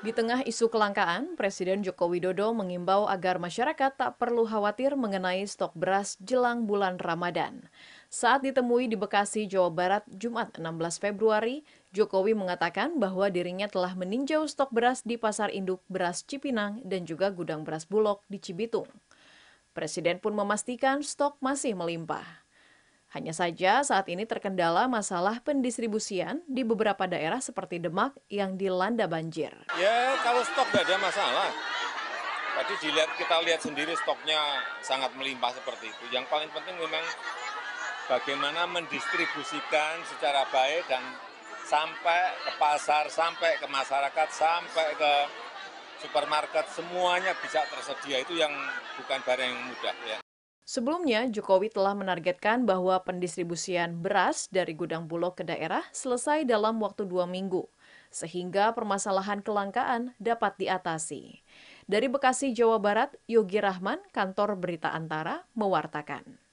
Di tengah isu kelangkaan, Presiden Joko Widodo mengimbau agar masyarakat tak perlu khawatir mengenai stok beras jelang bulan Ramadan. Saat ditemui di Bekasi, Jawa Barat, Jumat 16 Februari, Jokowi mengatakan bahwa dirinya telah meninjau stok beras di Pasar Induk Beras Cipinang dan juga gudang beras Bulog di Cibitung. Presiden pun memastikan stok masih melimpah. Hanya saja saat ini terkendala masalah pendistribusian di beberapa daerah seperti Demak yang dilanda banjir. Ya kalau stok nggak ada masalah. Tadi dilihat, kita lihat sendiri stoknya sangat melimpah seperti itu. Yang paling penting memang bagaimana mendistribusikan secara baik dan sampai ke pasar, sampai ke masyarakat, sampai ke supermarket, semuanya bisa tersedia. Itu yang bukan barang yang mudah ya. Sebelumnya, Jokowi telah menargetkan bahwa pendistribusian beras dari gudang bulog ke daerah selesai dalam waktu dua minggu, sehingga permasalahan kelangkaan dapat diatasi. Dari Bekasi, Jawa Barat, Yogi Rahman, Kantor Berita Antara, mewartakan.